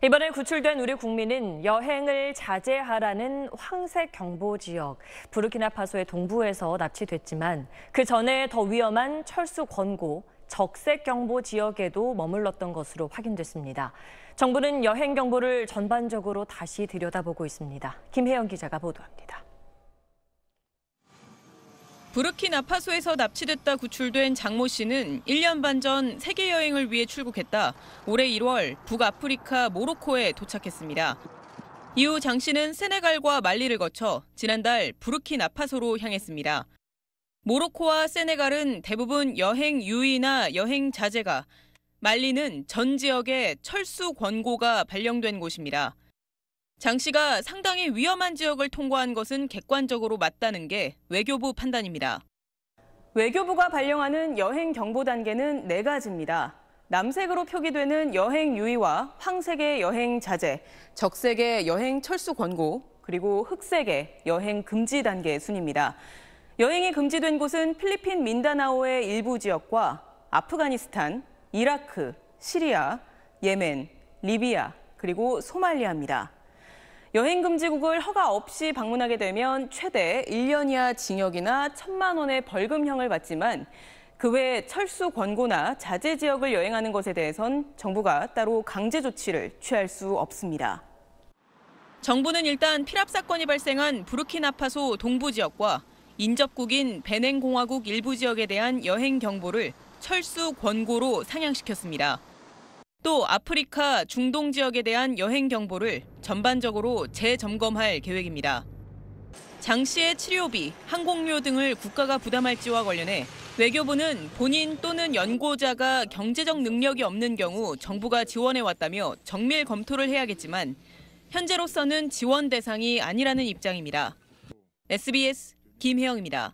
이번에 구출된 우리 국민은 여행을 자제하라는 황색 경보 지역 부르키나파소의 동부에서 납치됐지만 그 전에 더 위험한 철수 권고 적색 경보 지역에도 머물렀던 것으로 확인됐습니다. 정부는 여행 경보를 전반적으로 다시 들여다보고 있습니다. 김혜영 기자가 보도합니다. 부르키나파소에서 납치됐다 구출된 장모 씨는 1년 반 전 세계 여행을 위해 출국했다 올해 1월 북아프리카 모로코에 도착했습니다. 이후 장 씨는 세네갈과 말리를 거쳐 지난달 부르키나파소로 향했습니다. 모로코와 세네갈은 대부분 여행 유의나 여행 자제가, 말리는 전 지역에 철수 권고가 발령된 곳입니다. 장 씨가 상당히 위험한 지역을 통과한 것은 객관적으로 맞다는 게 외교부 판단입니다. 외교부가 발령하는 여행 경보 단계는 네 가지입니다. 남색으로 표기되는 여행 유의와 황색의 여행 자제, 적색의 여행 철수 권고, 그리고 흑색의 여행 금지 단계 순입니다. 여행이 금지된 곳은 필리핀 민다나오의 일부 지역과 아프가니스탄, 이라크, 시리아, 예멘, 리비아, 그리고 소말리아입니다. 여행금지국을 허가 없이 방문하게 되면 최대 1년 이하 징역이나 1천만 원의 벌금형을 받지만 그 외 철수 권고나 자제 지역을 여행하는 것에 대해선 정부가 따로 강제 조치를 취할 수 없습니다. 정부는 일단 피랍 사건이 발생한 부르키나파소 동부 지역과 인접국인 베냉 공화국 일부 지역에 대한 여행 경보를 철수 권고로 상향시켰습니다. 또 아프리카 중동 지역에 대한 여행 경보를 전반적으로 재점검할 계획입니다. 장 씨의 치료비, 항공료 등을 국가가 부담할지와 관련해 외교부는 본인 또는 연고자가 경제적 능력이 없는 경우 정부가 지원해왔다며 정밀 검토를 해야겠지만 현재로서는 지원 대상이 아니라는 입장입니다. SBS 김혜영입니다.